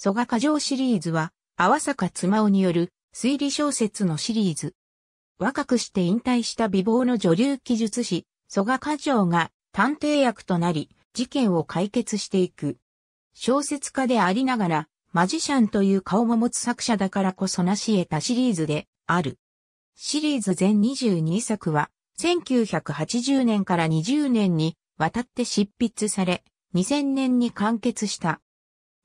蘇我過剰シリーズは、淡坂妻夫による推理小説のシリーズ。若くして引退した美貌の女流記述師、蘇我過剰が探偵役となり、事件を解決していく。小説家でありながら、マジシャンという顔も持つ作者だからこそ成し得たシリーズである。シリーズ全22作は、1980年から20年にわたって執筆され、2000年に完結した。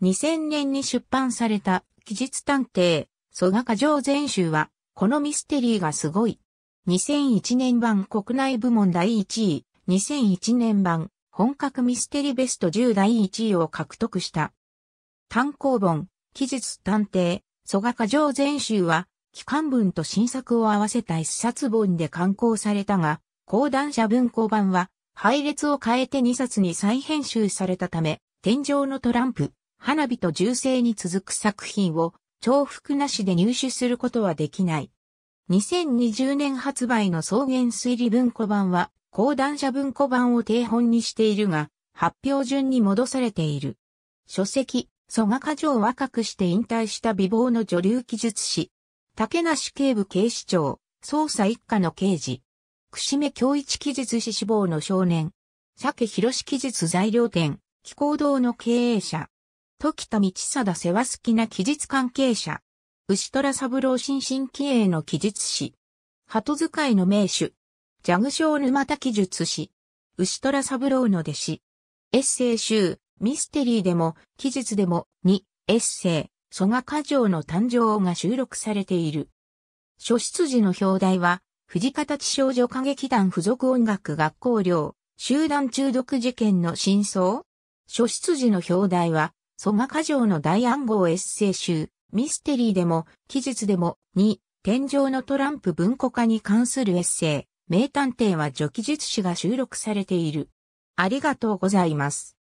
2000年に出版された、期日探偵、蘇我過剰全集は、このミステリーがすごい。2001年版国内部門第1位、2001年版本格ミステリーベスト10第1位を獲得した。単行本、期日探偵、蘇我過剰全集は、期間文と新作を合わせた一冊本で刊行されたが、講談社文庫版は、配列を変えて2冊に再編集されたため、天井のトランプ、花火と銃声に続く作品を重複なしで入手することはできない。2020年発売の草原推理文庫版は、高段者文庫版を定本にしているが、発表順に戻されている。書籍、蘇我課長若くして引退した美貌の女流記述師。竹梨警部警視庁、捜査一課の刑事。串目京一記述師志望の少年。鮭広志記述材料店、気候堂の経営者。時田道貞世話好きな記述関係者。牛虎三郎新進気鋭の記述史。鳩使いの名手。蛇口小沼田記述史。牛虎三郎の弟子。エッセイ集、ミステリーでも、記述でも、に、エッセイ、蘇我過城の誕生が収録されている。書出時の表題は、藤方地少女歌劇団附属音楽学校寮、集団中毒事件の真相書出時の表題は、蘇我過剰の大暗号エッセイ集、ミステリーでも、記述でも、2、天井のトランプ文庫化に関するエッセイ、名探偵は助記術師が収録されている。ありがとうございます。